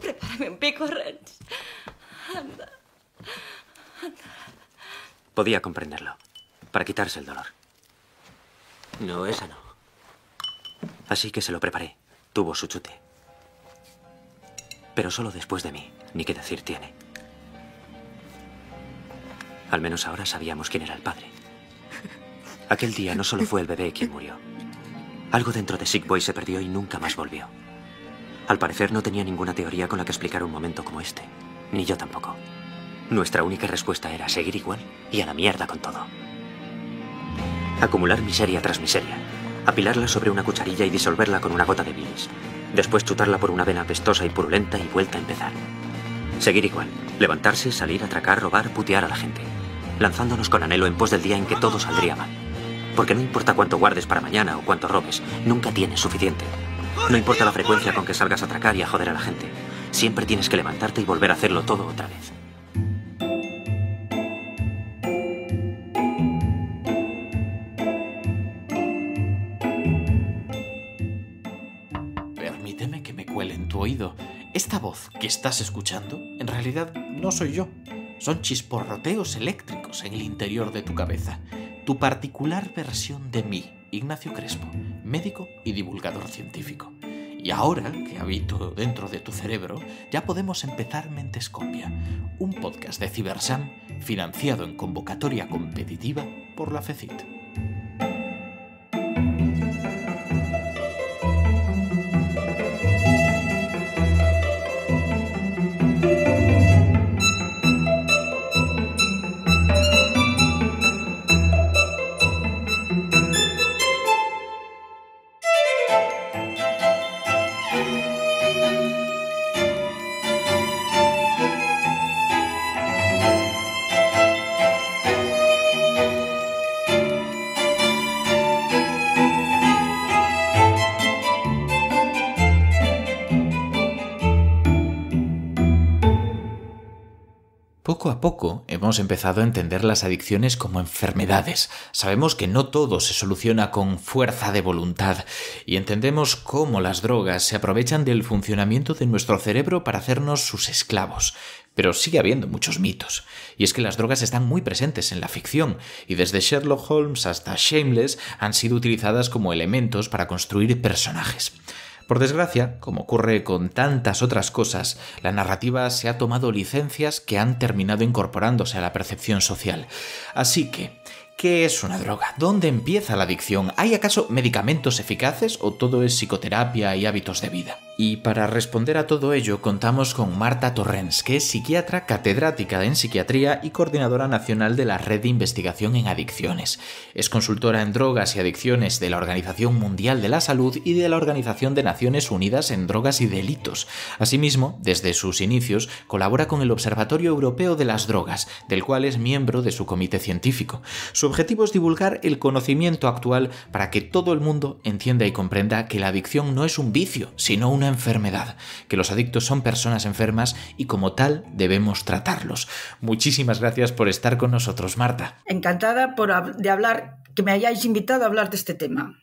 Prepárame un pico, Ranch. Anda. Podía comprenderlo. Para quitarse el dolor. No, esa no. Así que se lo preparé. Tuvo su chute. Pero solo después de mí. Ni qué decir tiene. Al menos ahora sabíamos quién era el padre. Aquel día no solo fue el bebé quien murió. Algo dentro de Sick se perdió y nunca más volvió. Al parecer no tenía ninguna teoría con la que explicar un momento como este. Ni yo tampoco. Nuestra única respuesta era seguir igual y a la mierda con todo. Acumular miseria tras miseria. Apilarla sobre una cucharilla y disolverla con una gota de bilis. Después chutarla por una vena apestosa y purulenta y vuelta a empezar. Seguir igual. Levantarse, salir, atracar, robar, putear a la gente. Lanzándonos con anhelo en pos del día en que todo saldría mal. Porque no importa cuánto guardes para mañana o cuánto robes, nunca tienes suficiente. No importa la frecuencia con que salgas a atracar y a joder a la gente. Siempre tienes que levantarte y volver a hacerlo todo otra vez. Permíteme que me cuele en tu oído. Esta voz que estás escuchando, en realidad, no soy yo. Son chisporroteos eléctricos en el interior de tu cabeza. Tu particular versión de mí, Ignacio Crespo, médico y divulgador científico. Y ahora que habito dentro de tu cerebro, ya podemos empezar Mentescopia, un podcast de CiberSam financiado en convocatoria competitiva por la FECIT. hemos empezado a entender las adicciones como enfermedades. Sabemos que no todo se soluciona con fuerza de voluntad y entendemos cómo las drogas se aprovechan del funcionamiento de nuestro cerebro para hacernos sus esclavos. Pero sigue habiendo muchos mitos. Y es que las drogas están muy presentes en la ficción, y desde Sherlock Holmes hasta Shameless han sido utilizadas como elementos para construir personajes. Por desgracia, como ocurre con tantas otras cosas, la narrativa se ha tomado licencias que han terminado incorporándose a la percepción social. Así que, ¿Qué es una droga? ¿Dónde empieza la adicción? ¿Hay acaso medicamentos eficaces o todo es psicoterapia y hábitos de vida? Y para responder a todo ello contamos con Marta Torrens, que es psiquiatra, catedrática en psiquiatría y coordinadora nacional de la Red de Investigación en Adicciones. Es consultora en drogas y adicciones de la Organización Mundial de la Salud y de la Organización de Naciones Unidas en Drogas y Delitos. Asimismo, desde sus inicios, colabora con el Observatorio Europeo de las Drogas, del cual es miembro de su comité científico. Su objetivo es divulgar el conocimiento actual para que todo el mundo entienda y comprenda que la adicción no es un vicio, sino una enfermedad, que los adictos son personas enfermas y como tal debemos tratarlos. Muchísimas gracias por estar con nosotros, Marta. Encantada por, de hablar, que me hayáis invitado a hablar de este tema.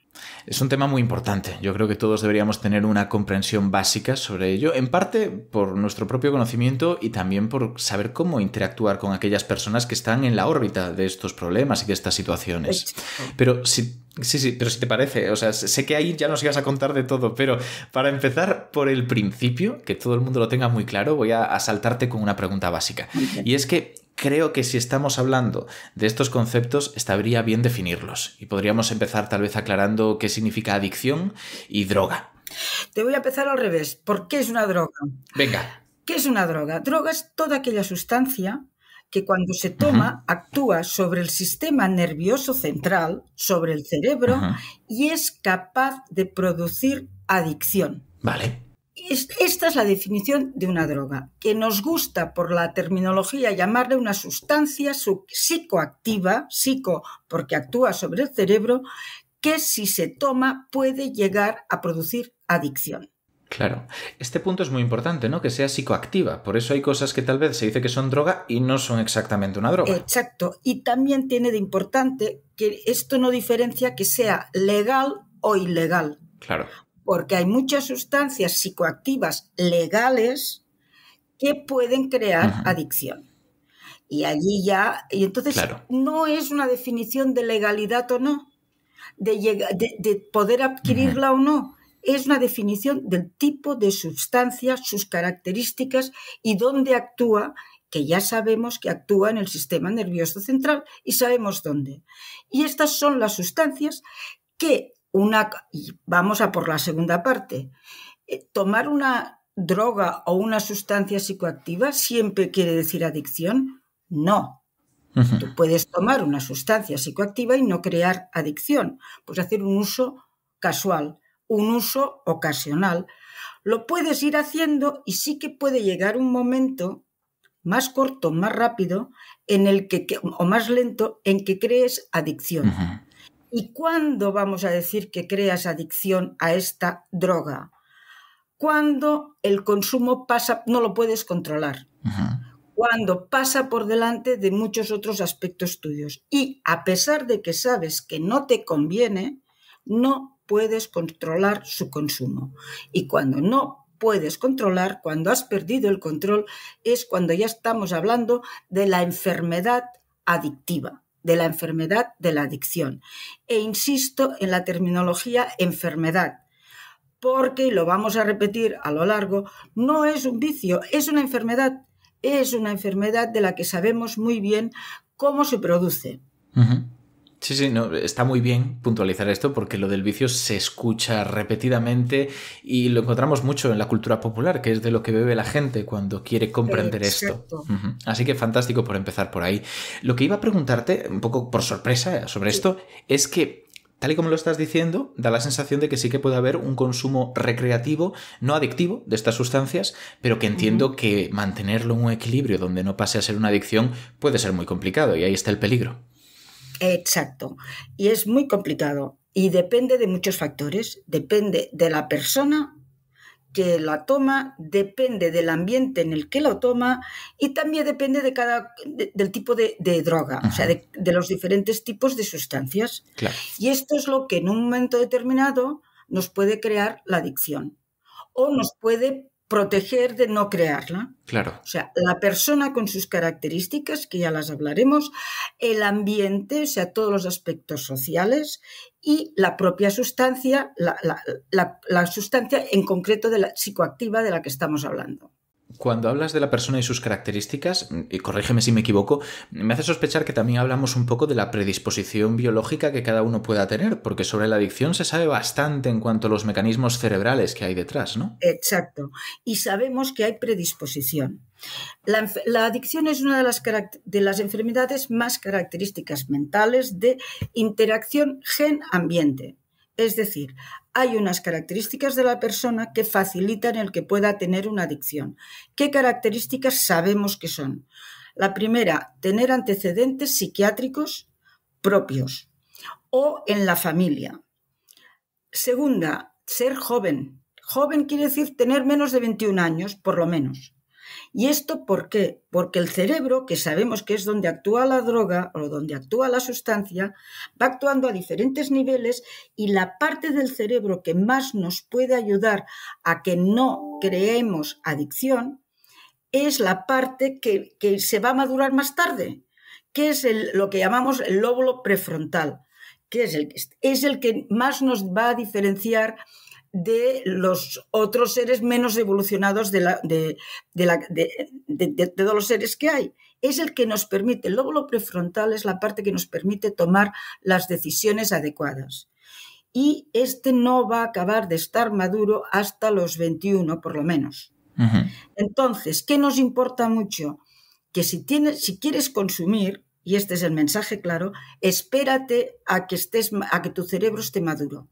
Es un tema muy importante. Yo creo que todos deberíamos tener una comprensión básica sobre ello, en parte por nuestro propio conocimiento y también por saber cómo interactuar con aquellas personas que están en la órbita de estos problemas y de estas situaciones. Pues, Pero si Sí, sí, pero si te parece, o sea, sé que ahí ya nos ibas a contar de todo, pero para empezar por el principio, que todo el mundo lo tenga muy claro, voy a, saltarte con una pregunta básica. Y es que creo que si estamos hablando de estos conceptos, estaría bien definirlos. Y podríamos empezar tal vez aclarando qué significa adicción y droga. Te voy a empezar al revés. ¿Por qué es una droga? Venga. ¿Qué es una droga? Droga es toda aquella sustancia que cuando se toma actúa sobre el sistema nervioso central, sobre el cerebro, y es capaz de producir adicción. Vale. Esta es la definición de una droga, que nos gusta por la terminología llamarle una sustancia psicoactiva, psico porque actúa sobre el cerebro, que si se toma puede llegar a producir adicción. Claro. Este punto es muy importante, ¿no? Que sea psicoactiva. Por eso hay cosas que tal vez se dice que son droga y no son exactamente una droga. Exacto. Y también tiene de importante que esto no diferencia que sea legal o ilegal. Claro. Porque hay muchas sustancias psicoactivas legales que pueden crear adicción. Y allí ya. Y entonces no es una definición de legalidad o no, de, de, poder adquirirla o no es una definición del tipo de sustancia, sus características y dónde actúa, que ya sabemos que actúa en el sistema nervioso central y sabemos dónde. Y estas son las sustancias que una, vamos a por la segunda parte, eh, tomar una droga o una sustancia psicoactiva siempre quiere decir adicción. No, Tú puedes tomar una sustancia psicoactiva y no crear adicción, Pues hacer un uso casual un uso ocasional, lo puedes ir haciendo y sí que puede llegar un momento más corto, más rápido, en el que, o más lento, en que crees adicción. ¿Y cuándo vamos a decir que creas adicción a esta droga? Cuando el consumo pasa, no lo puedes controlar. Cuando pasa por delante de muchos otros aspectos tuyos. Y a pesar de que sabes que no te conviene, no puedes controlar su consumo. Y cuando no puedes controlar, cuando has perdido el control, es cuando ya estamos hablando de la enfermedad adictiva de la enfermedad de la adicción. E insisto en la terminología enfermedad, porque, lo vamos a repetir a lo largo, no es un vicio, es una enfermedad. Es una enfermedad de la que sabemos muy bien cómo se produce. Sí, sí, no, está muy bien puntualizar esto porque lo del vicio se escucha repetidamente y lo encontramos mucho en la cultura popular, que es de lo que bebe la gente cuando quiere comprender esto. Así que fantástico por empezar por ahí. Lo que iba a preguntarte, un poco por sorpresa sobre esto, es que tal y como lo estás diciendo, da la sensación de que sí que puede haber un consumo recreativo, no adictivo, de estas sustancias, pero que entiendo que mantenerlo en un equilibrio donde no pase a ser una adicción puede ser muy complicado y ahí está el peligro. Exacto. Y es muy complicado y depende de muchos factores. Depende de la persona que la toma, depende del ambiente en el que lo toma y también depende de cada, del tipo de, droga, o sea, de, los diferentes tipos de sustancias. Y esto es lo que en un momento determinado nos puede crear la adicción o nos puede proteger de no crearla. Claro. O sea, la persona con sus características, que ya las hablaremos, el ambiente, o sea, todos los aspectos sociales y la propia sustancia, la, la sustancia en concreto de la psicoactiva de la que estamos hablando. Cuando hablas de la persona y sus características, mm, y corrígeme si me equivoco, me hace sospechar que también hablamos un poco de la predisposición biológica que cada uno pueda tener, porque sobre la adicción se sabe bastante en cuanto a los mecanismos cerebrales que hay detrás, ¿no? Exacto. Y sabemos que hay predisposición. La, adicción es una de las enfermedades más características mentales de interacción gen-ambiente. Es decir, hay unas características de la persona que facilitan el que pueda tener una adicción. ¿Qué características sabemos que son? La primera, tener antecedentes psiquiátricos propios o en la familia. Segunda, ser joven. Joven quiere decir tener menos de 21 años, por lo menos. ¿Y esto por qué? Porque el cerebro, que sabemos que es donde actúa la droga o donde actúa la sustancia, va actuando a diferentes niveles y la parte del cerebro que más nos puede ayudar a que no creemos adicción es la parte que, se va a madurar más tarde, que es lo que llamamos el lóbulo prefrontal, que es el que más nos va a diferenciar de los otros seres menos evolucionados de, de, de, todos los seres que hay. Es el que nos permite, el lóbulo prefrontal es la parte que nos permite tomar las decisiones adecuadas. Y este no va a acabar de estar maduro hasta los 21, por lo menos. Entonces, ¿qué nos importa mucho? Que si, tienes, si quieres consumir, y este es el mensaje claro, espérate a que, estés, a que tu cerebro esté maduro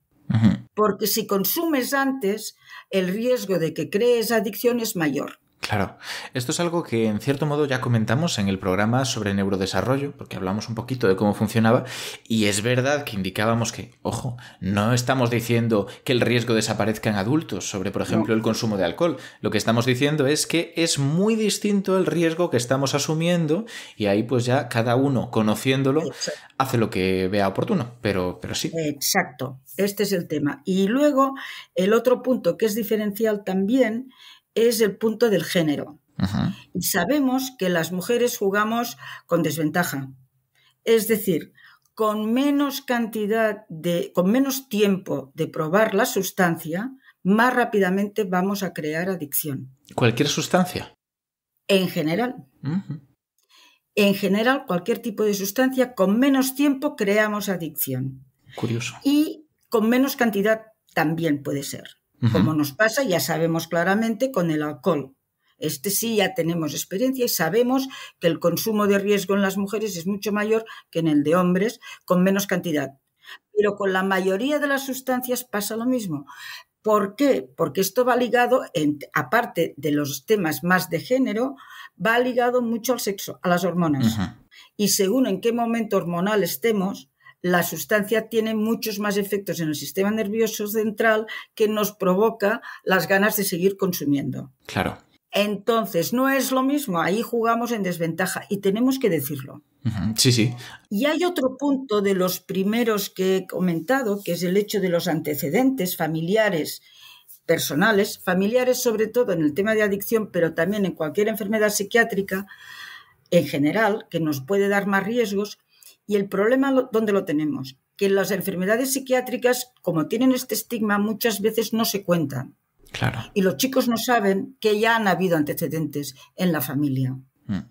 porque si consumes antes, el riesgo de que crees adicción es mayor. Claro, esto es algo que en cierto modo ya comentamos en el programa sobre neurodesarrollo, porque hablamos un poquito de cómo funcionaba, y es verdad que indicábamos que, ojo, no estamos diciendo que el riesgo desaparezca en adultos sobre, por ejemplo, el consumo de alcohol. Lo que estamos diciendo es que es muy distinto el riesgo que estamos asumiendo, y ahí pues ya cada uno, conociéndolo, hace lo que vea oportuno, pero, pero sí. Exacto, este es el tema. Y luego, el otro punto que es diferencial también es el punto del género. sabemos que las mujeres jugamos con desventaja. Es decir, con menos cantidad de, con menos tiempo de probar la sustancia, más rápidamente vamos a crear adicción. ¿Cualquier sustancia? En general. En general, cualquier tipo de sustancia, con menos tiempo creamos adicción. Curioso. Y con menos cantidad también puede ser como nos pasa, ya sabemos claramente, con el alcohol. Este sí ya tenemos experiencia y sabemos que el consumo de riesgo en las mujeres es mucho mayor que en el de hombres, con menos cantidad. Pero con la mayoría de las sustancias pasa lo mismo. ¿Por qué? Porque esto va ligado, aparte de los temas más de género, va ligado mucho al sexo, a las hormonas. Y según en qué momento hormonal estemos, la sustancia tiene muchos más efectos en el sistema nervioso central que nos provoca las ganas de seguir consumiendo. Claro. Entonces, no es lo mismo, ahí jugamos en desventaja y tenemos que decirlo. Sí, sí. Y hay otro punto de los primeros que he comentado, que es el hecho de los antecedentes familiares, personales, familiares sobre todo en el tema de adicción, pero también en cualquier enfermedad psiquiátrica en general, que nos puede dar más riesgos, y el problema, ¿dónde lo tenemos? Que las enfermedades psiquiátricas, como tienen este estigma, muchas veces no se cuentan. Claro. Y los chicos no saben que ya han habido antecedentes en la familia. Mm.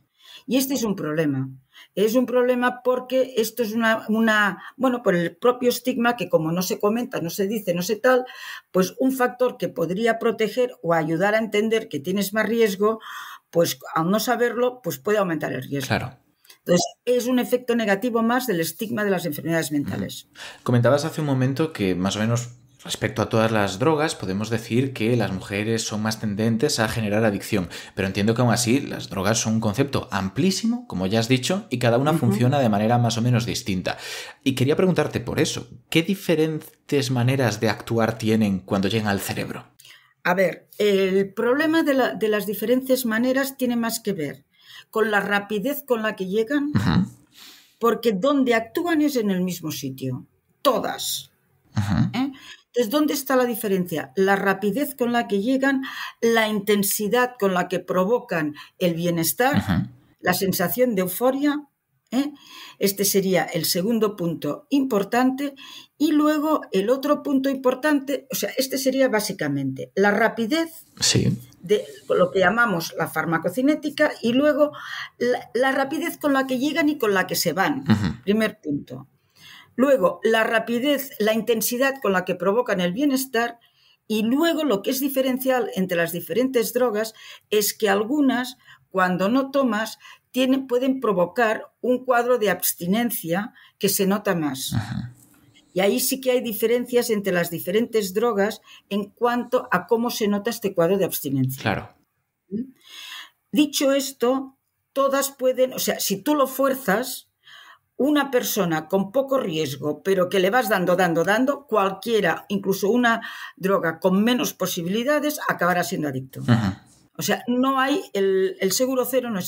Y este es un problema. Es un problema porque esto es una, una, bueno, por el propio estigma que como no se comenta, no se dice, no sé tal, pues un factor que podría proteger o ayudar a entender que tienes más riesgo, pues al no saberlo, pues puede aumentar el riesgo. Claro. Entonces, es un efecto negativo más del estigma de las enfermedades mentales. Comentabas hace un momento que más o menos Respecto a todas las drogas, podemos decir que las mujeres son más tendentes a generar adicción, pero entiendo que aún así las drogas son un concepto amplísimo, como ya has dicho, y cada una funciona de manera más o menos distinta. Y quería preguntarte por eso, ¿qué diferentes maneras de actuar tienen cuando llegan al cerebro? A ver, el problema de las diferentes maneras tiene más que ver con la rapidez con la que llegan, porque donde actúan es en el mismo sitio, todas. ¿Eh? Entonces, ¿dónde está la diferencia? La rapidez con la que llegan, la intensidad con la que provocan el bienestar, la sensación de euforia ¿eh? Este sería el segundo punto importante. Y luego el otro punto importante, o sea, este sería básicamente la rapidez de lo que llamamos la farmacocinética y luego la, rapidez con la que llegan y con la que se van. Primer punto. Luego, la rapidez, la intensidad con la que provocan el bienestar. Y luego, lo que es diferencial entre las diferentes drogas es que algunas, cuando no tomas, pueden provocar un cuadro de abstinencia que se nota más. Y ahí sí que hay diferencias entre las diferentes drogas en cuanto a cómo se nota este cuadro de abstinencia. Claro. ¿Mm? Dicho esto, todas pueden, o sea, si tú lo fuerzas, una persona con poco riesgo, pero que le vas dando, dando, dando, cualquiera, incluso una droga con menos posibilidades, acabará siendo adicto. O sea, no hay el, seguro cero, no,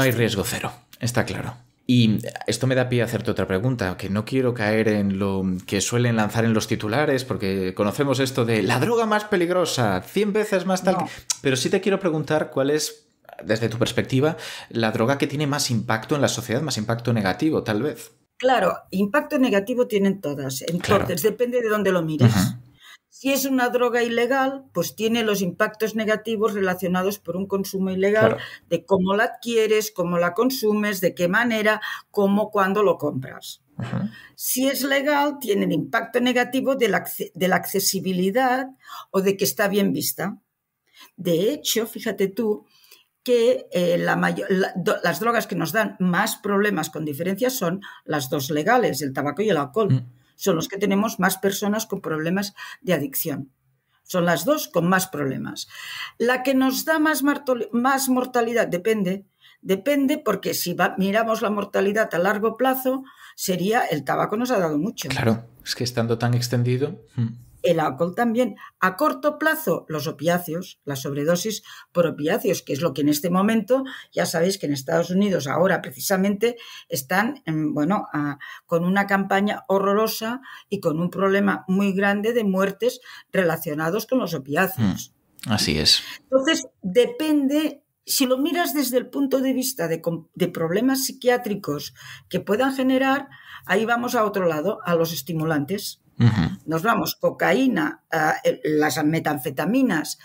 hay riesgo cero, está claro. Y esto me da pie a hacerte otra pregunta, que no quiero caer en lo que suelen lanzar en los titulares, porque conocemos esto de la droga más peligrosa, 100 veces más tal. Pero sí te quiero preguntar cuál es, desde tu perspectiva, la droga que tiene más impacto en la sociedad, más impacto negativo, tal vez. Claro, impacto negativo tienen todas. Entonces, depende de dónde lo mires. Si es una droga ilegal, pues tiene los impactos negativos relacionados por un consumo ilegal, de cómo la adquieres, cómo la consumes, de qué manera, cómo, cuándo lo compras. Si es legal, tiene el impacto negativo de la, accesibilidad o de que está bien vista. De hecho, fíjate tú que eh, las drogas que nos dan más problemas con diferencia son las dos legales, el tabaco y el alcohol. Mm son los que tenemos más personas con problemas de adicción. Son las dos con más problemas. La que nos da más, más mortalidad depende, depende porque si va, miramos la mortalidad a largo plazo, sería el tabaco nos ha dado mucho. Claro, es que estando tan extendido. Mm, el alcohol también. A corto plazo, los opiáceos, la sobredosis por opiáceos, que es lo que en este momento, ya sabéis que en Estados Unidos ahora precisamente están, em, bueno, con una campaña horrorosa y con un problema muy grande de muertes relacionados con los opiáceos. Mm, así es. Entonces, depende si lo miras desde el punto de vista de, problemas psiquiátricos que puedan generar, ahí vamos a otro lado, a los estimulantes. Nos vamos, cocaína, ah, las metanfetaminas.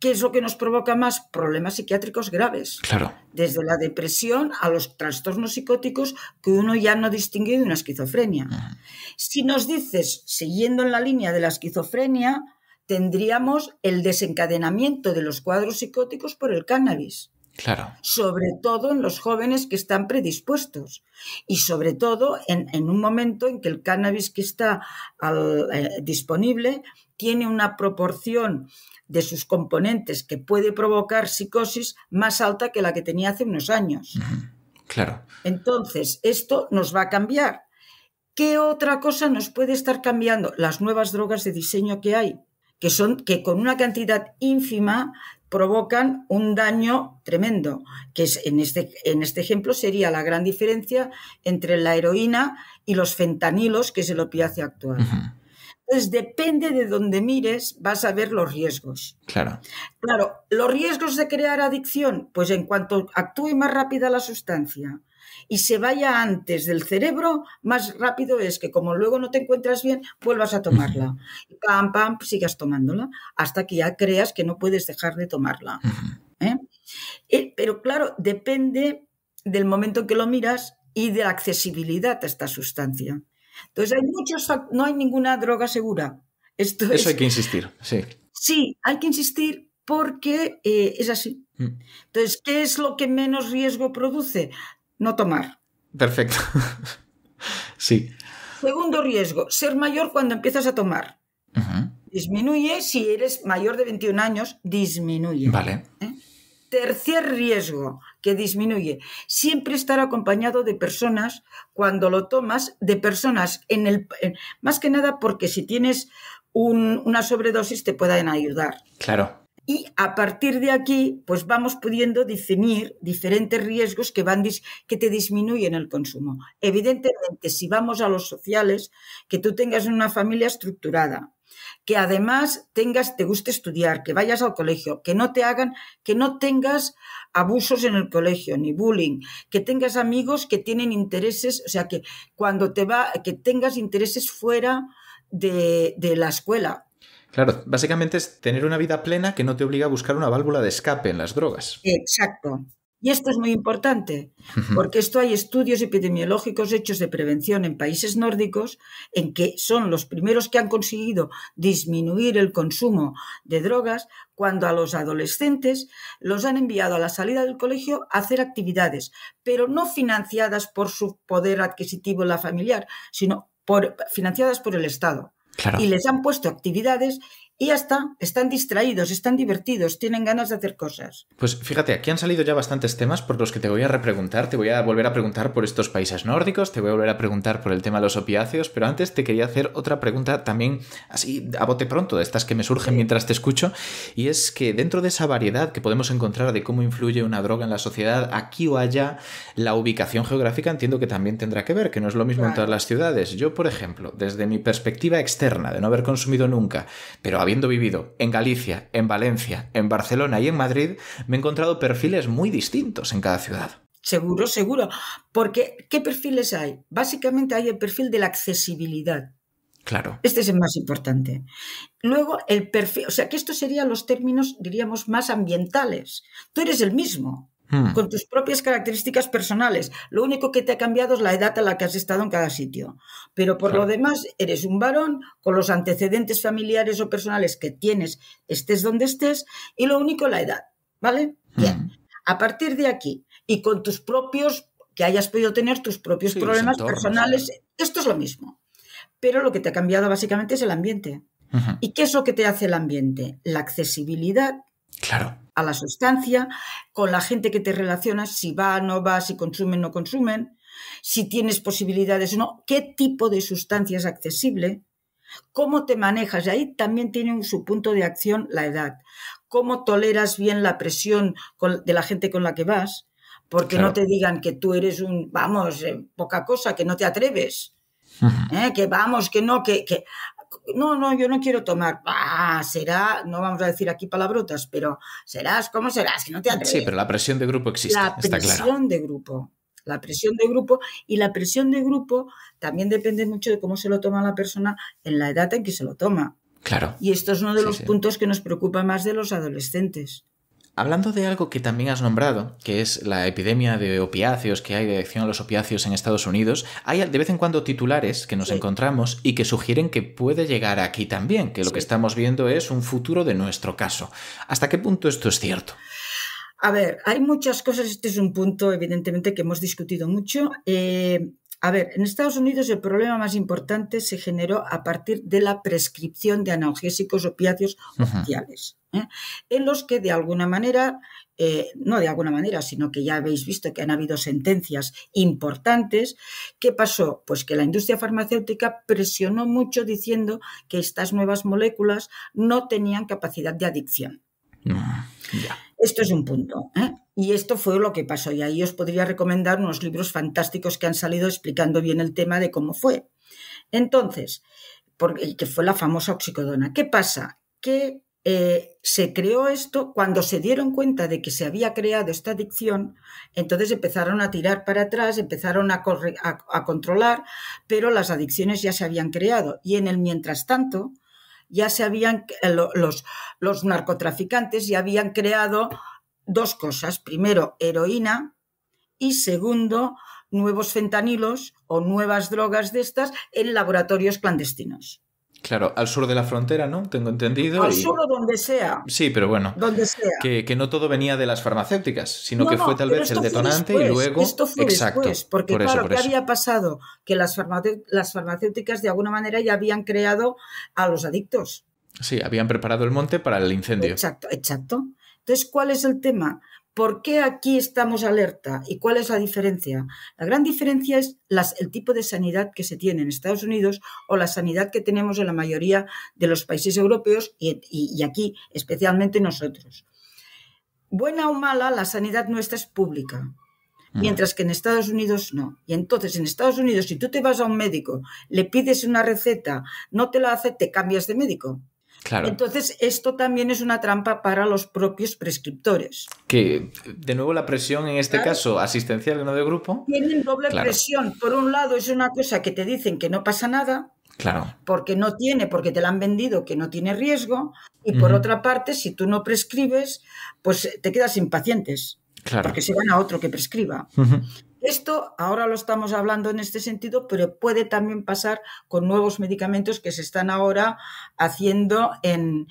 ¿Qué es lo que nos provoca más? Problemas psiquiátricos graves. Claro. Desde la depresión a los trastornos psicóticos que uno ya no distingue de una esquizofrenia. Si nos dices, siguiendo en la línea de la esquizofrenia, tendríamos el desencadenamiento de los cuadros psicóticos por el cannabis. Claro. Sobre todo en los jóvenes que están predispuestos y sobre todo en, un momento en que el cannabis que está eh, disponible tiene una proporción de sus componentes que puede provocar psicosis más alta que la que tenía hace unos años. Claro. Entonces, esto nos va a cambiar. ¿Qué otra cosa nos puede estar cambiando? Las nuevas drogas de diseño que hay, que son que con una cantidad ínfima provocan un daño tremendo, que es, en, este, en este ejemplo sería la gran diferencia entre la heroína y los fentanilos, que es el opiáceo actual. Entonces, depende de donde mires, vas a ver los riesgos. Claro. Claro, los riesgos de crear adicción, pues en cuanto actúe más rápida la sustancia, y se vaya antes del cerebro, más rápido es que como luego no te encuentras bien, vuelvas a tomarla. pam, pam, sigas tomándola hasta que ya creas que no puedes dejar de tomarla. ¿eh? Eh, pero claro, depende del momento que lo miras y de la accesibilidad a esta sustancia. Entonces, hay muchos, no hay ninguna droga segura. Esto Eso hay que insistir, sí. Sí, hay que insistir porque eh, es así. Mm. Entonces, ¿qué es lo que menos riesgo produce? no tomar. Perfecto. sí. Segundo riesgo, ser mayor cuando empiezas a tomar. Disminuye si eres mayor de 21 años, disminuye. Vale. ¿Eh? Tercer riesgo que disminuye, siempre estar acompañado de personas, cuando lo tomas, de personas en el... más que nada porque si tienes una sobredosis te pueden ayudar. Claro y a partir de aquí, pues vamos pudiendo definir diferentes riesgos que, van que te disminuyen el consumo. Evidentemente, si vamos a los sociales, que tú tengas una familia estructurada, que además tengas, te guste estudiar, que vayas al colegio, que no te hagan, que no tengas abusos en el colegio, ni bullying, que tengas amigos que tienen intereses, o sea que cuando te va, que tengas intereses fuera de, de la escuela, Claro, básicamente es tener una vida plena que no te obliga a buscar una válvula de escape en las drogas. Exacto. Y esto es muy importante, porque esto hay estudios epidemiológicos hechos de prevención en países nórdicos, en que son los primeros que han conseguido disminuir el consumo de drogas, cuando a los adolescentes los han enviado a la salida del colegio a hacer actividades, pero no financiadas por su poder adquisitivo en la familiar, sino por, financiadas por el Estado. Y les han puesto actividades y hasta están distraídos, están divertidos, tienen ganas de hacer cosas. Pues fíjate, aquí han salido ya bastantes temas por los que te voy a repreguntar, te voy a volver a preguntar por estos países nórdicos, te voy a volver a preguntar por el tema de los opiáceos, pero antes te quería hacer otra pregunta también así a bote pronto, de estas que me surgen mientras te escucho, y es que dentro de esa variedad que podemos encontrar de cómo influye una droga en la sociedad, aquí o allá, la ubicación geográfica entiendo que también tendrá que ver, que no es lo mismo en todas las ciudades. Yo, por ejemplo, desde mi perspectiva externa de no haber consumido nunca, pero habiendo vivido en Galicia, en Valencia, en Barcelona y en Madrid, me he encontrado perfiles muy distintos en cada ciudad. Seguro, seguro. Porque, ¿qué perfiles hay? Básicamente hay el perfil de la accesibilidad. Claro. Este es el más importante. Luego, el perfil, o sea, que estos serían los términos, diríamos, más ambientales. Tú eres el mismo, Hmm. con tus propias características personales. Lo único que te ha cambiado es la edad a la que has estado en cada sitio. Pero por lo demás, eres un varón con los antecedentes familiares o personales que tienes, estés donde estés, y lo único la edad. ¿Vale? Hmm. Bien. A partir de aquí, y con tus propios, que hayas podido tener tus propios problemas personales, esto es lo mismo. Pero lo que te ha cambiado básicamente es el ambiente. ¿Y qué es lo que te hace el ambiente? La accesibilidad Claro. A la sustancia, con la gente que te relacionas, si va, no va, si consumen, no consumen, si tienes posibilidades o no, qué tipo de sustancia es accesible, cómo te manejas. Y ahí también tiene su punto de acción la edad. Cómo toleras bien la presión de la gente con la que vas, porque no te digan que tú eres un, vamos, eh, poca cosa, que no te atreves. ¿eh? que vamos, que no, que, que, no, no, yo no quiero tomar. Ah, será, no vamos a decir aquí palabrotas, pero serás, ¿cómo serás? no te Sí, pero la presión de grupo existe. La presión de grupo. La presión de grupo y la presión de grupo también depende mucho de cómo se lo toma la persona en la edad en que se lo toma. Claro. Y esto es uno de los puntos que nos preocupa más de los adolescentes. Hablando de algo que también has nombrado, que es la epidemia de opiáceos que hay de adicción a los opiáceos en Estados Unidos, hay de vez en cuando titulares que nos encontramos y que sugieren que puede llegar aquí también, que lo que estamos viendo es un futuro de nuestro caso. ¿Hasta qué punto esto es cierto? A ver, hay muchas cosas, este es un punto evidentemente que hemos discutido mucho. Eh, a ver, en Estados Unidos el problema más importante se generó a partir de la prescripción de analgésicos opiáceos oficiales. ¿eh? en los que de alguna manera, eh, no de alguna manera, sino que ya habéis visto que han habido sentencias importantes. ¿Qué pasó? Pues que la industria farmacéutica presionó mucho diciendo que estas nuevas moléculas no tenían capacidad de adicción. Esto es un punto. ¿eh? Y esto fue lo que pasó. Y ahí os podría recomendar unos libros fantásticos que han salido explicando bien el tema de cómo fue. Entonces, porque, que fue la famosa oxicodona. ¿Qué pasa? Que eh, se creó esto cuando se dieron cuenta de que se había creado esta adicción, entonces empezaron a tirar para atrás, empezaron a, a, controlar, pero las adicciones ya se habían creado. Y en el mientras tanto, ya se habían, eh, los, los narcotraficantes ya habían creado dos cosas. Primero, heroína y segundo, nuevos fentanilos o nuevas drogas de estas en laboratorios clandestinos. Claro, al sur de la frontera, ¿no? Tengo entendido. Al sur o donde sea. Sí, pero bueno. Donde sea. Que, no todo venía de las farmacéuticas, sino que fue tal vez el detonante y luego. Esto fue Exacto, después, porque claro, ¿qué había pasado? Que las, las farmacéuticas de alguna manera ya habían creado a los adictos. Sí, habían preparado el monte para el incendio. Exacto, exacto. Entonces, ¿cuál es el tema? ¿Por qué aquí estamos alerta? ¿Y cuál es la diferencia? La gran diferencia es el tipo de sanidad que se tiene en Estados Unidos o la sanidad que tenemos en la mayoría de los países europeos y, y aquí especialmente nosotros. Buena o mala, la sanidad nuestra es pública, mm. mientras que en Estados Unidos no. Y entonces en Estados Unidos si tú te vas a un médico, le pides una receta, no te la hace, te cambias de médico. Entonces, esto también es una trampa para los propios prescriptores. Que, de nuevo, la presión en este caso asistencial, no de grupo. Tienen doble presión. Por un lado, es una cosa que te dicen que no pasa nada. Claro. Porque no tiene, porque te la han vendido, que no tiene riesgo. Y por otra parte, si tú no prescribes, pues te quedas sin pacientes. Claro. Porque se van a otro que prescriba. Esto ahora lo estamos hablando en este sentido, pero puede también pasar con nuevos medicamentos que se están ahora haciendo en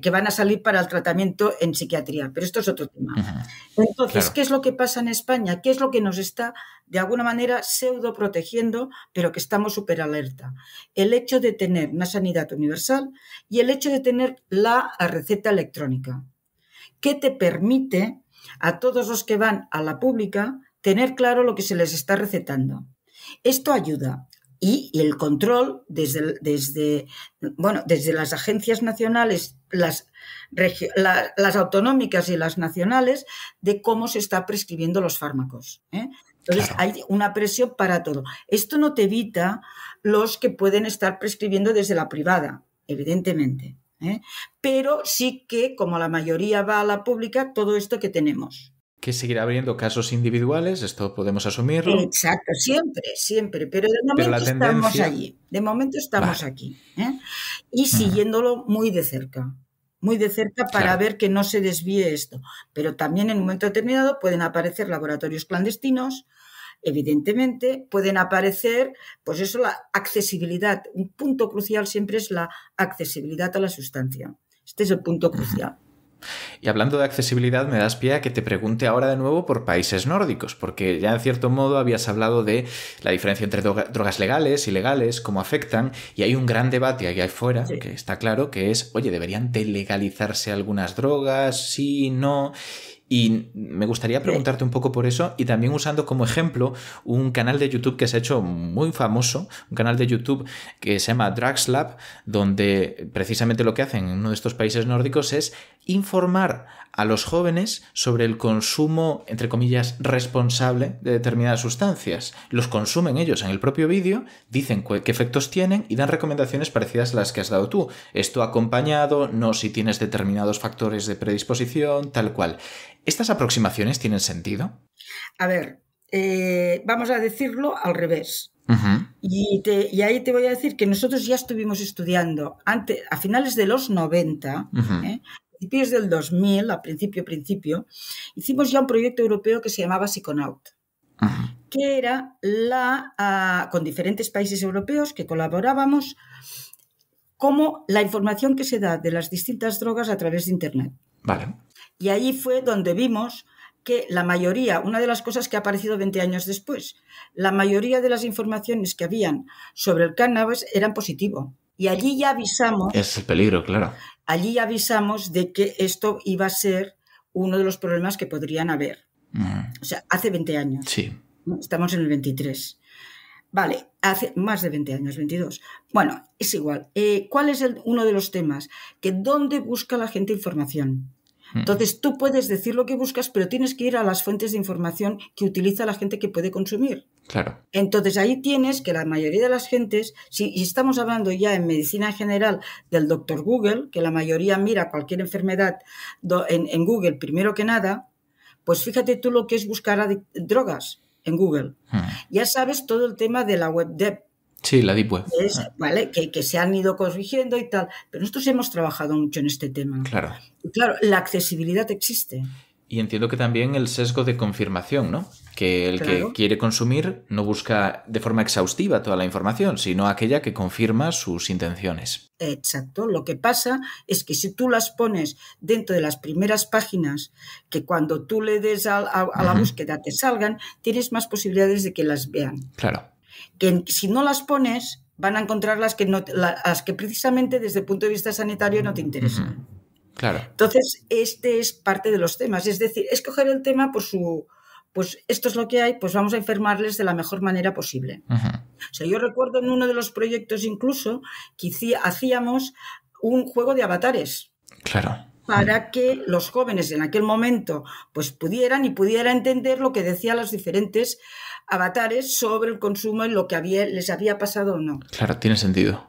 que van a salir para el tratamiento en psiquiatría, pero esto es otro tema. Entonces, ¿qué es lo que pasa en España? ¿Qué es lo que nos está de alguna manera pseudo protegiendo, pero que estamos súper alerta? El hecho de tener una sanidad universal y el hecho de tener la receta electrónica, que te permite a todos los que van a la pública tener claro lo que se les está recetando. Esto ayuda. Y, el control desde, desde, bueno, desde las agencias nacionales, las, las autonómicas y las nacionales, de cómo se está prescribiendo los fármacos. ¿eh? Entonces hay una presión para todo. Esto no te evita los que pueden estar prescribiendo desde la privada, evidentemente. ¿eh? Pero sí que, como la mayoría va a la pública, todo esto que tenemos que seguirá abriendo casos individuales, esto podemos asumirlo. Exacto, siempre, siempre, pero de momento estamos allí, de momento estamos aquí, ¿eh? y siguiéndolo muy de cerca, muy de cerca para ver que no se desvíe esto, pero también en un momento determinado pueden aparecer laboratorios clandestinos, evidentemente, pueden aparecer, pues eso, la accesibilidad, un punto crucial siempre es la accesibilidad a la sustancia, este es el punto crucial. Y hablando de accesibilidad, me das pie a que te pregunte ahora de nuevo por países nórdicos, porque ya en cierto modo habías hablado de la diferencia entre drogas legales, y ilegales, cómo afectan, y hay un gran debate ahí afuera, que está claro, que es, oye, ¿deberían de legalizarse algunas drogas? Sí, no. Y me gustaría preguntarte un poco por eso y también usando como ejemplo un canal de YouTube que se ha hecho muy famoso, un canal de YouTube que se llama Dragslab, donde precisamente lo que hacen en uno de estos países nórdicos es informar a los jóvenes sobre el consumo, entre comillas, responsable de determinadas sustancias. Los consumen ellos en el propio vídeo, dicen qué efectos tienen y dan recomendaciones parecidas a las que has dado tú. Esto acompañado, no si tienes determinados factores de predisposición, tal cual. ¿Estas aproximaciones tienen sentido? A ver, eh, vamos a decirlo al revés. y, y, ahí te voy a decir que nosotros ya estuvimos estudiando antes, a finales de los 90, principios del 2000, a principio, principio, hicimos ya un proyecto europeo que se llamaba Siconaut, que era la, ah, con diferentes países europeos que colaborábamos, como la información que se da de las distintas drogas a través de Internet. Vale. Y allí fue donde vimos que la mayoría, una de las cosas que ha aparecido 20 años después, la mayoría de las informaciones que habían sobre el cannabis eran positivo. Y allí ya avisamos. Es el peligro, claro. Allí ya avisamos de que esto iba a ser uno de los problemas que podrían haber. Mm. O sea, hace 20 años. Sí. Estamos en el 23. Vale, hace más de 20 años, 22. Bueno, es igual. Eh, ¿Cuál es el, uno de los temas? Que dónde busca la gente información. Mm. Entonces tú puedes decir lo que buscas, pero tienes que ir a las fuentes de información que utiliza la gente que puede consumir. Claro. Entonces ahí tienes que la mayoría de las gentes, si estamos hablando ya en medicina general del doctor Google, que la mayoría mira cualquier enfermedad en, Google primero que nada, pues fíjate tú lo que es buscar drogas en Google. Mm. Ya sabes todo el tema de la web de Sí, la DIPUE. ¿vale? Que, se han ido corrigiendo y tal. Pero nosotros hemos trabajado mucho en este tema. Claro. Y claro, la accesibilidad existe. Y entiendo que también el sesgo de confirmación, ¿no? Que el que quiere consumir no busca de forma exhaustiva toda la información, sino aquella que confirma sus intenciones. Exacto. Lo que pasa es que si tú las pones dentro de las primeras páginas, que cuando tú le des a, la búsqueda te salgan, tienes más posibilidades de que las vean. Claro que si no las pones van a encontrar las que, las que precisamente desde el punto de vista sanitario no te interesan. Claro. Entonces, este es parte de los temas. Es decir, escoger el tema por su... Pues esto es lo que hay, pues vamos a enfermarles de la mejor manera posible. O sea, yo recuerdo en uno de los proyectos incluso que hacíamos un juego de avatares. Claro para que los jóvenes en aquel momento pues pudieran y pudieran entender lo que decían los diferentes avatares sobre el consumo en lo que les había pasado o no. Claro, tiene sentido.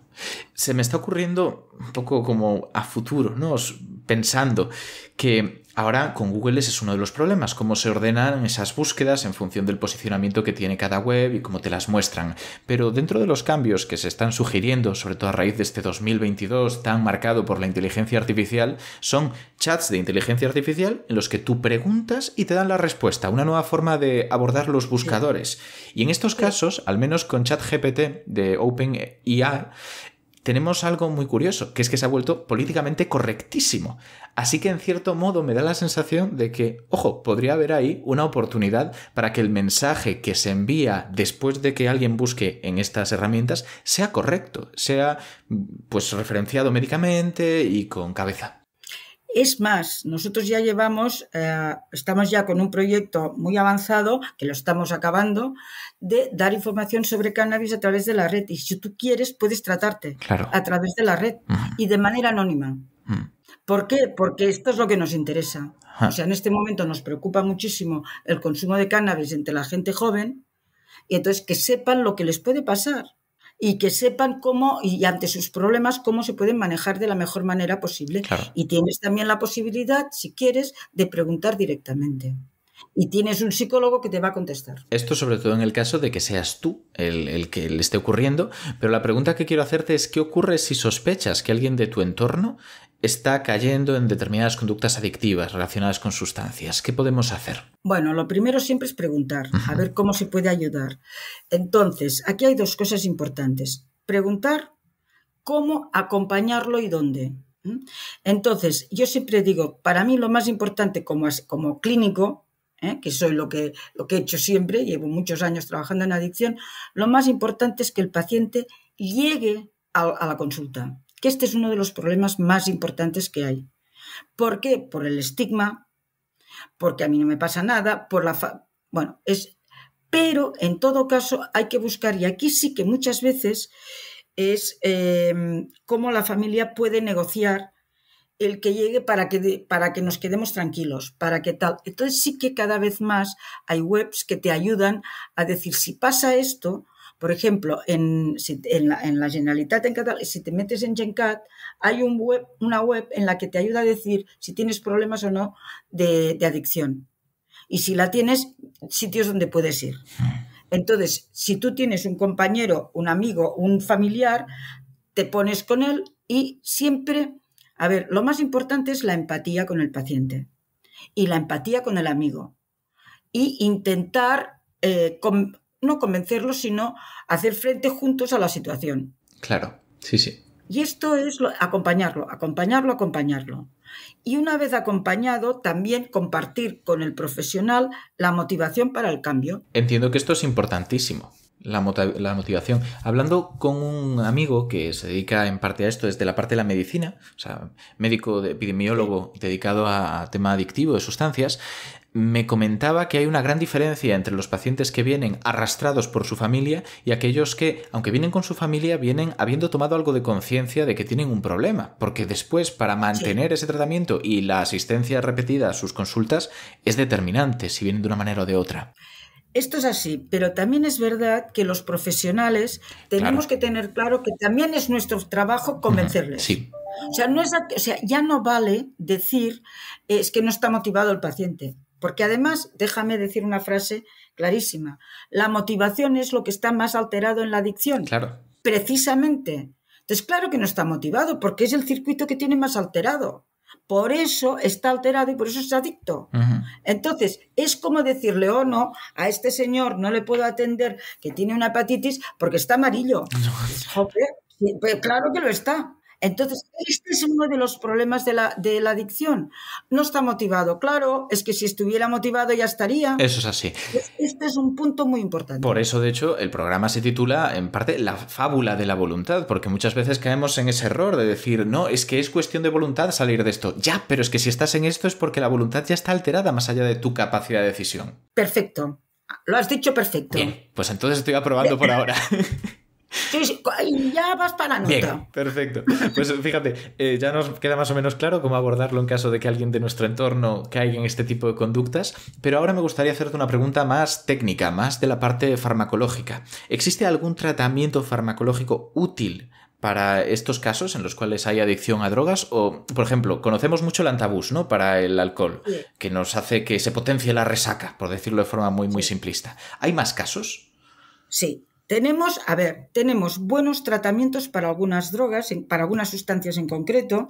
Se me está ocurriendo un poco como a futuro, ¿no? Pensando que Ahora con Google ese es uno de los problemas, cómo se ordenan esas búsquedas en función del posicionamiento que tiene cada web y cómo te las muestran. Pero dentro de los cambios que se están sugiriendo, sobre todo a raíz de este 2022 tan marcado por la inteligencia artificial, son chats de inteligencia artificial en los que tú preguntas y te dan la respuesta, una nueva forma de abordar los buscadores. Y en estos casos, al menos con ChatGPT de OpenAI, tenemos algo muy curioso, que es que se ha vuelto políticamente correctísimo. Así que en cierto modo me da la sensación de que, ojo, podría haber ahí una oportunidad para que el mensaje que se envía después de que alguien busque en estas herramientas sea correcto, sea pues referenciado médicamente y con cabeza. Es más, nosotros ya llevamos, eh, estamos ya con un proyecto muy avanzado, que lo estamos acabando, de dar información sobre cannabis a través de la red. Y si tú quieres, puedes tratarte a través de la red y de manera anónima. ¿Por qué? Porque esto es lo que nos interesa. O sea, en este momento nos preocupa muchísimo el consumo de cannabis entre la gente joven y entonces que sepan lo que les puede pasar y que sepan cómo y ante sus problemas cómo se pueden manejar de la mejor manera posible. Y tienes también la posibilidad, si quieres, de preguntar directamente y tienes un psicólogo que te va a contestar. Esto sobre todo en el caso de que seas tú el, el, que le esté ocurriendo, pero la pregunta que quiero hacerte es ¿qué ocurre si sospechas que alguien de tu entorno está cayendo en determinadas conductas adictivas relacionadas con sustancias. ¿Qué podemos hacer? Bueno, lo primero siempre es preguntar, a ver cómo se puede ayudar. Entonces, aquí hay dos cosas importantes. Preguntar cómo acompañarlo y dónde. Entonces, yo siempre digo, para mí lo más importante como, como clínico, ¿eh? que soy lo que, lo que he hecho siempre, llevo muchos años trabajando en adicción, lo más importante es que el paciente llegue a la consulta que este es uno de los problemas más importantes que hay. ¿Por qué? Por el estigma, porque a mí no me pasa nada, por la... Bueno, es... Pero en todo caso hay que buscar, y aquí sí que muchas veces es em, cómo la familia puede negociar el que llegue para que, para que nos quedemos tranquilos, para que tal. Entonces sí que cada vez más hay webs que te ayudan a decir, si pasa esto, por ejemplo, en, la, Generalitat en Cataluña, si te metes en Gencat, hay un web, una web en la que te ayuda a decir si tienes problemas o no de, adicción. Y si la tienes, sitios donde puedes ir. Entonces, si tú tienes un compañero, un amigo, un familiar, te pones con él y siempre, a ver, lo más importante es la empatía con el paciente y la empatía con el amigo y intentar eh, no convencerlos, sino hacer frente juntos a la situación. Claro, sí, sí. Y esto es acompañarlo, acompañarlo, acompañarlo. Y una vez acompañado, también compartir con el profesional la motivación para el cambio. Entiendo que esto es importantísimo. La, motivación. Hablando con un amigo que se dedica en parte a esto, desde la parte de la medicina, o sea, médico epidemiólogo dedicado a tema adictivo de sustancias, me comentaba que hay una gran diferencia entre los pacientes que vienen arrastrados por su familia y aquellos que, aunque vienen con su familia, vienen habiendo tomado algo de conciencia de que tienen un problema, porque después para mantener ese tratamiento y la asistencia repetida a sus consultas es determinante si vienen de una manera o de otra. Esto es así, pero también es verdad que los profesionales tenemos que tener claro que también es nuestro trabajo convencerles. Sí. O sea, no o sea, ya no vale decir es que no está motivado el paciente. Porque además, déjame decir una frase clarísima, la motivación es lo que está más alterado en la adicción. Claro. Precisamente. Entonces, claro que no está motivado, porque es el circuito que tiene más alterado. Por eso está alterado y por eso es adicto. Entonces, es como decirle, oh no, a este señor no le puedo atender que tiene una hepatitis porque está amarillo. Pues claro que lo está. Entonces, este es uno de los problemas de la, adicción. No está motivado. Claro, es que si estuviera motivado ya estaría. Eso es así. Este es un punto muy importante. Por eso, de hecho, el programa se titula en parte La fábula de la voluntad, porque muchas veces caemos en ese error de decir, no, es que es cuestión de voluntad salir de esto. Ya, pero es que si estás en esto es porque la voluntad ya está alterada más allá de tu capacidad de decisión. Perfecto. Lo has dicho perfecto. Bien, pues entonces estoy aprobando eh, por ahora. y ya vas para nota. perfecto. Pues fíjate, eh, ya nos queda más o menos claro cómo abordarlo en caso de que alguien de nuestro entorno caiga en este tipo de conductas, pero ahora me gustaría hacerte una pregunta más técnica, más de la parte farmacológica. ¿Existe algún tratamiento farmacológico útil para estos casos en los cuales hay adicción a drogas o, por ejemplo, conocemos mucho el antabús, ¿no? Para el alcohol, que nos hace que se potencie la resaca, por decirlo de forma muy, muy simplista. ¿Hay más casos? Sí, tenemos, a ver, tenemos buenos tratamientos para algunas drogas, para algunas sustancias en concreto,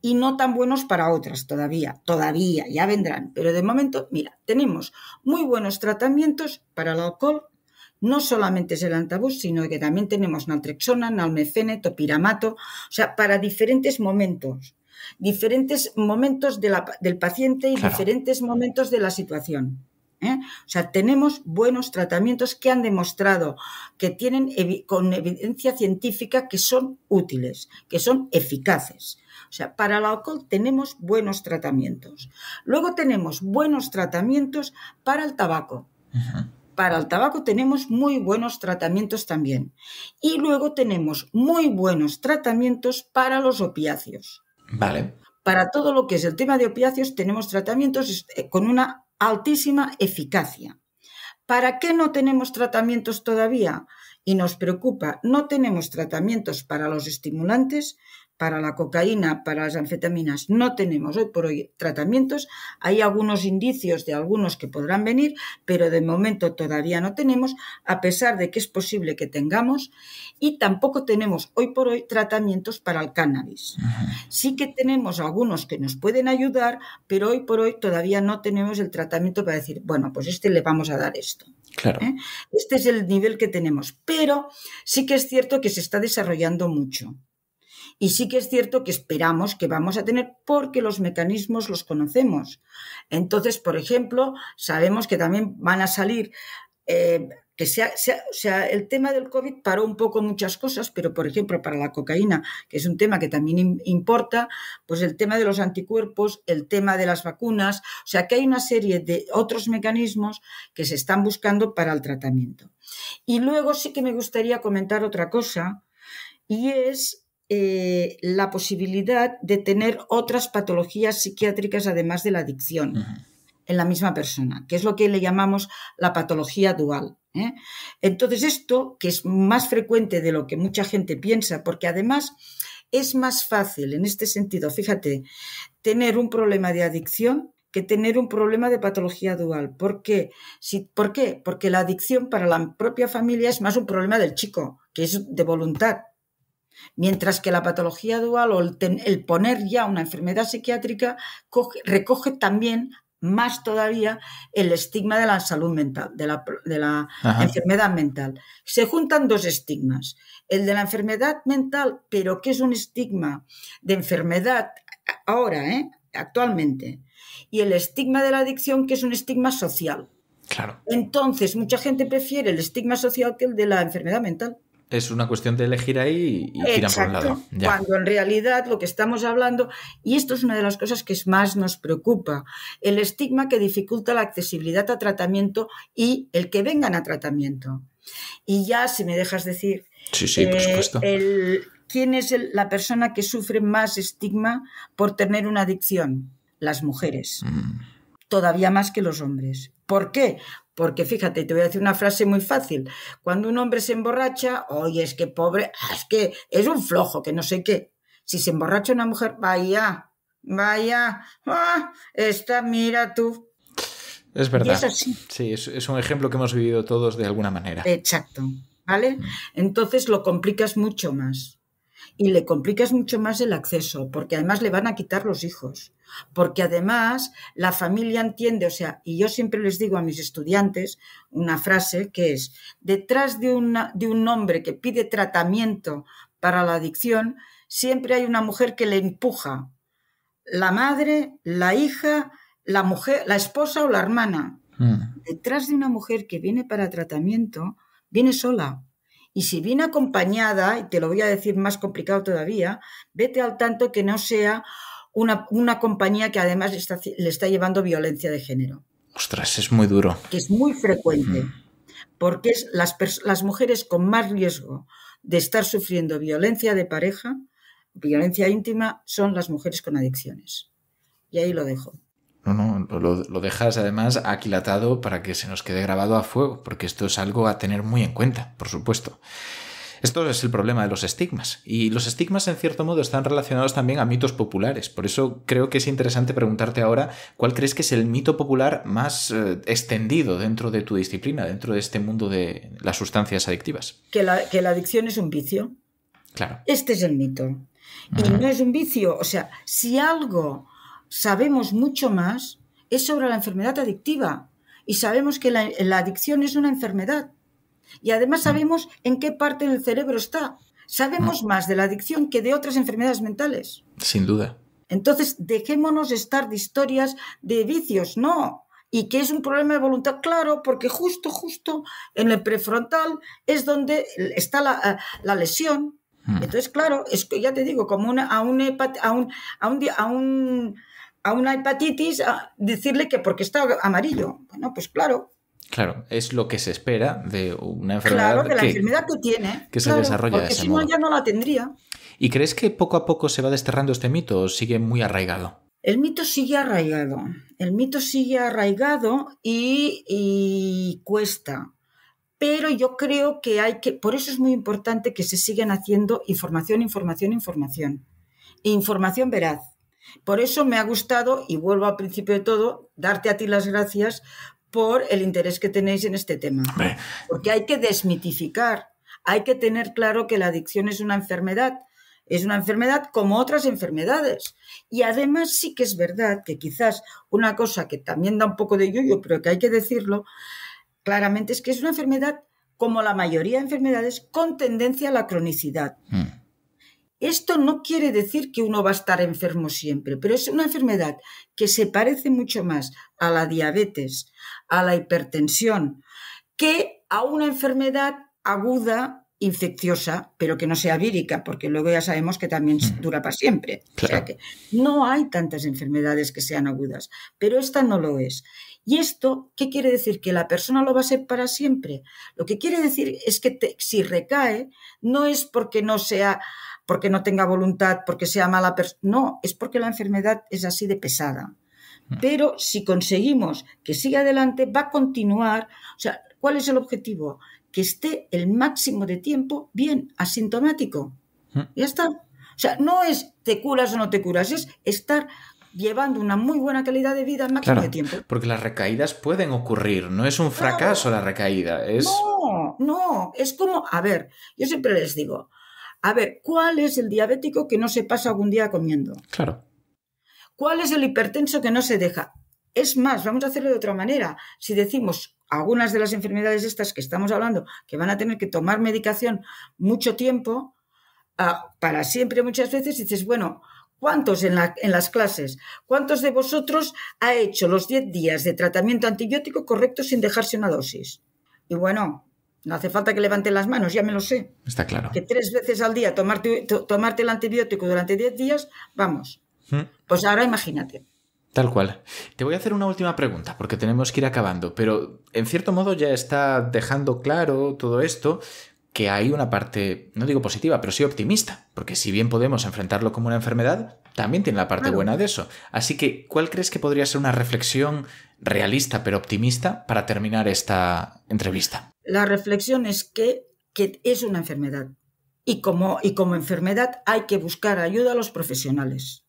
y no tan buenos para otras todavía, todavía, ya vendrán. Pero de momento, mira, tenemos muy buenos tratamientos para el alcohol, no solamente es el antabús, sino que también tenemos naltrexona, nalmefene, topiramato, o sea, para diferentes momentos, diferentes momentos del paciente y diferentes momentos de la situación. ¿eh? O sea, tenemos buenos tratamientos que han demostrado que tienen con evidencia científica que son útiles, que son eficaces. O sea, para el alcohol tenemos buenos tratamientos. Luego tenemos buenos tratamientos para el tabaco. Para el tabaco tenemos muy buenos tratamientos también. Y luego tenemos muy buenos tratamientos para los opiáceos. Vale. Para todo lo que es el tema de opiáceos tenemos tratamientos eh, con una altísima eficacia. ¿Para qué no tenemos tratamientos todavía? Y nos preocupa, no tenemos tratamientos para los estimulantes para la cocaína, para las anfetaminas, no tenemos hoy por hoy tratamientos. Hay algunos indicios de algunos que podrán venir, pero de momento todavía no tenemos, a pesar de que es posible que tengamos, y tampoco tenemos hoy por hoy tratamientos para el cannabis. Sí que tenemos algunos que nos pueden ayudar, pero hoy por hoy todavía no tenemos el tratamiento para decir, bueno, pues este le vamos a dar esto. Claro. ¿eh? Este es el nivel que tenemos, pero sí que es cierto que se está desarrollando mucho. Y sí que es cierto que esperamos que vamos a tener porque los mecanismos los conocemos. Entonces, por ejemplo, sabemos que también van a salir... Eh, que sea, o sea, el tema del COVID paró un poco muchas cosas, pero por ejemplo para la cocaína, que es un tema que también importa, pues el tema de los anticuerpos, el tema de las vacunas, o sea que hay una serie de otros mecanismos que se están buscando para el tratamiento. Y luego sí que me gustaría comentar otra cosa, y es eh, la posibilidad de tener otras patologías psiquiátricas además de la adicción en la misma persona, que es lo que le llamamos la patología dual. ¿eh? Entonces esto, que es más frecuente de lo que mucha gente piensa, porque además es más fácil en este sentido, fíjate, tener un problema de adicción que tener un problema de patología dual. ¿Por qué? ¿Por qué? Porque la adicción para la propia familia es más un problema del chico, que es de voluntad, Mientras que la patología dual o el, poner ya una enfermedad psiquiátrica recoge también más todavía el estigma de la salud mental, de la, de la enfermedad mental. Se juntan dos estigmas. El de la enfermedad mental, pero que es un estigma de enfermedad ahora, ¿eh? actualmente. Y el estigma de la adicción, que es un estigma social. Claro. Entonces, mucha gente prefiere el estigma social que el de la enfermedad mental es una cuestión de elegir ahí y girar por un lado. Cuando en realidad lo que estamos hablando, y esto es una de las cosas que más nos preocupa, el estigma que dificulta la accesibilidad a tratamiento y el que vengan a tratamiento. Y ya, si me dejas decir, sí, sí, por eh, supuesto. El, ¿quién es la persona que sufre más estigma por tener una adicción? Las mujeres. Mm. Todavía más que los hombres. ¿Por qué? Porque fíjate, te voy a decir una frase muy fácil. Cuando un hombre se emborracha, oye, es que pobre, ah, es que es un flojo, que no sé qué. Si se emborracha una mujer, vaya, vaya, ah, esta, mira tú. Es verdad. Es así. Sí, es un ejemplo que hemos vivido todos de alguna manera. Exacto. ¿Vale? Mm. Entonces lo complicas mucho más y le complicas mucho más el acceso, porque además le van a quitar los hijos, porque además la familia entiende, o sea, y yo siempre les digo a mis estudiantes una frase que es, detrás de, una, de un hombre que pide tratamiento para la adicción, siempre hay una mujer que le empuja, la madre, la hija, la mujer, la esposa o la hermana. Hmm. Detrás de una mujer que viene para tratamiento, viene sola. Y si viene acompañada, y te lo voy a decir más complicado todavía, vete al tanto que no sea una, compañía que además le está, llevando violencia de género. Ostras, es muy duro. Que es muy frecuente, porque las, las mujeres con más riesgo de estar sufriendo violencia de pareja, violencia íntima, son las mujeres con adicciones. Y ahí lo dejo. No, no, lo, dejas además aquilatado para que se nos quede grabado a fuego, porque esto es algo a tener muy en cuenta, por supuesto. Esto es el problema de los estigmas, y los estigmas en cierto modo están relacionados también a mitos populares, por eso creo que es interesante preguntarte ahora cuál crees que es el mito popular más eh, extendido dentro de tu disciplina, dentro de este mundo de las sustancias adictivas. Que la, que la adicción es un vicio. Claro. Este es el mito. Y no es un vicio, o sea, si algo sabemos mucho más es sobre la enfermedad adictiva y sabemos que la, adicción es una enfermedad. Y además mm. sabemos en qué parte del cerebro está. Sabemos mm. más de la adicción que de otras enfermedades mentales. Sin duda. Entonces, dejémonos estar de historias de vicios, no. Y que es un problema de voluntad, claro, porque justo, justo en el prefrontal es donde está la, eh, la lesión, Mm. Entonces, claro, es que ya te digo, como a, a, una hepatitis, ah, decirle que porque está amarillo. Bueno, pues claro, Claro, es lo que se espera de una enfermedad. Claro, que la enfermedad que tiene. Que se desarrolla de si no, ya no la tendría. ¿Y crees que poco a poco se va desterrando este mito o sigue muy arraigado? El mito sigue arraigado. El mito sigue arraigado y, y cuesta pero yo creo que hay que, por eso es muy importante que se sigan haciendo información, información, información, información veraz. Por eso me ha gustado, y vuelvo al principio de todo, darte a ti las gracias por el interés que tenéis en este tema. Porque hay que desmitificar, hay que tener claro que la adicción es una enfermedad, es una enfermedad como otras enfermedades. Y además sí que es verdad que quizás una cosa que también da un poco de yuyo, pero que hay que decirlo, claramente es que es una enfermedad, como la mayoría de enfermedades, con tendencia a la cronicidad. Hmm. Esto no quiere decir que uno va a estar enfermo siempre, pero es una enfermedad que se parece mucho más a la diabetes, a la hipertensión, que a una enfermedad aguda infecciosa, pero que no sea vírica, porque luego ya sabemos que también hmm. dura para siempre. O sea que no hay tantas enfermedades que sean agudas, pero esta no lo es. ¿Y esto qué quiere decir? ¿Que la persona lo va a ser para siempre? Lo que quiere decir es que si recae, no es porque no sea, porque no tenga voluntad, porque sea mala persona, no, es porque la enfermedad es así de pesada. Mm. Pero si conseguimos que siga adelante, va a continuar. O sea, ¿cuál es el objetivo? Que esté el máximo de tiempo bien, asintomático. Mm. Ya está. O sea, no es te curas o no te curas, es estar llevando una muy buena calidad de vida al máximo de tiempo. Porque las recaídas pueden ocurrir, no es un fracaso la recaída. Es... No, no, es como, a ver, yo siempre les digo, a ver, ¿cuál es el diabético que no se pasa algún día comiendo? Claro. ¿Cuál es el hipertenso que no se deja? Es más, vamos a hacerlo de otra manera. Si decimos algunas de las enfermedades estas que estamos hablando, que van a tener que tomar medicación mucho tiempo, ah, para siempre muchas veces, dices, bueno, ¿Cuántos en, las clases? ¿Cuántos de vosotros ha hecho los 10 días de tratamiento antibiótico correcto sin dejarse una dosis? Y bueno, no hace falta que levanten las manos, ya me lo sé. Está claro. Que tres veces al día tomarte, el antibiótico durante 10 días, vamos. ¿Mm? Pues ahora imagínate. Tal cual. Te voy a hacer una última pregunta porque tenemos que ir acabando, pero en cierto modo ya está dejando claro todo esto, que hay una parte, no digo positiva, pero sí optimista, porque si bien podemos enfrentarlo como una enfermedad, también tiene la parte buena de eso. Así que, ¿cuál crees que podría ser una reflexión realista pero optimista para terminar esta entrevista? La reflexión es que, que es una enfermedad y como, y como enfermedad hay que buscar ayuda a los profesionales.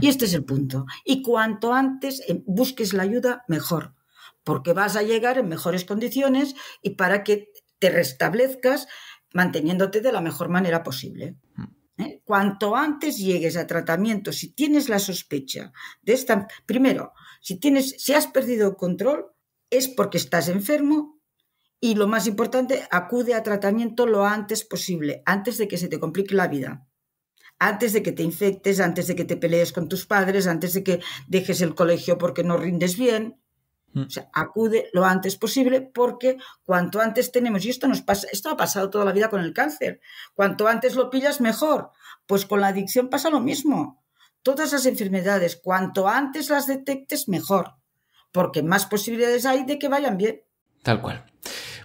Y este es el punto. Y cuanto antes eh, busques la ayuda, mejor porque vas a llegar en mejores condiciones y para que te restablezcas manteniéndote de la mejor manera posible. Mm. ¿eh? Cuanto antes llegues a tratamiento, si tienes la sospecha de esta, primero, si tienes, si has perdido el control, es porque estás enfermo y lo más importante, acude a tratamiento lo antes posible, antes de que se te complique la vida. Antes de que te infectes, antes de que te pelees con tus padres, antes de que dejes el colegio porque no rindes bien, Mm. O sea, acude lo antes posible porque cuanto antes tenemos, y esto nos pasa, esto ha pasado toda la vida con el cáncer, cuanto antes lo pillas mejor. Pues con la adicción pasa lo mismo. Todas las enfermedades, cuanto antes las detectes, mejor, porque más posibilidades hay de que vayan bien. Tal cual.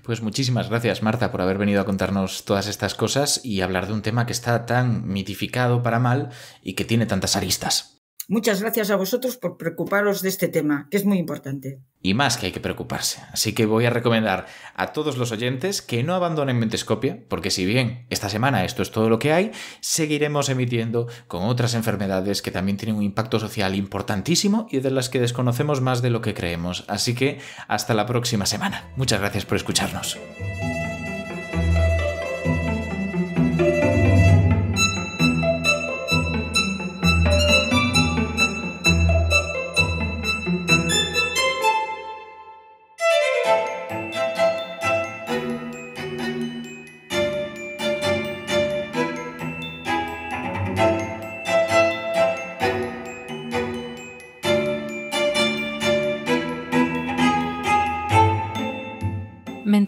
Pues muchísimas gracias, Marta, por haber venido a contarnos todas estas cosas y hablar de un tema que está tan mitificado para mal y que tiene tantas aristas. Muchas gracias a vosotros por preocuparos de este tema, que es muy importante y más que hay que preocuparse. Así que voy a recomendar a todos los oyentes que no abandonen Mentescopia, porque si bien esta semana esto es todo lo que hay, seguiremos emitiendo con otras enfermedades que también tienen un impacto social importantísimo y de las que desconocemos más de lo que creemos. Así que hasta la próxima semana. Muchas gracias por escucharnos.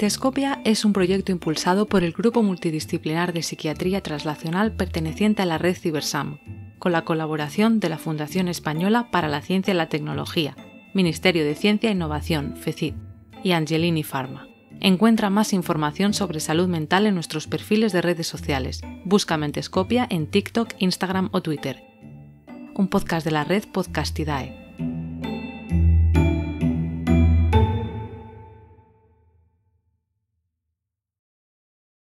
Mentescopia es un proyecto impulsado por el Grupo Multidisciplinar de Psiquiatría Translacional perteneciente a la red Cibersam, con la colaboración de la Fundación Española para la Ciencia y la Tecnología, Ministerio de Ciencia e Innovación, FECID, y Angelini Pharma. Encuentra más información sobre salud mental en nuestros perfiles de redes sociales. Busca Mentescopia en TikTok, Instagram o Twitter. Un podcast de la red Podcastidae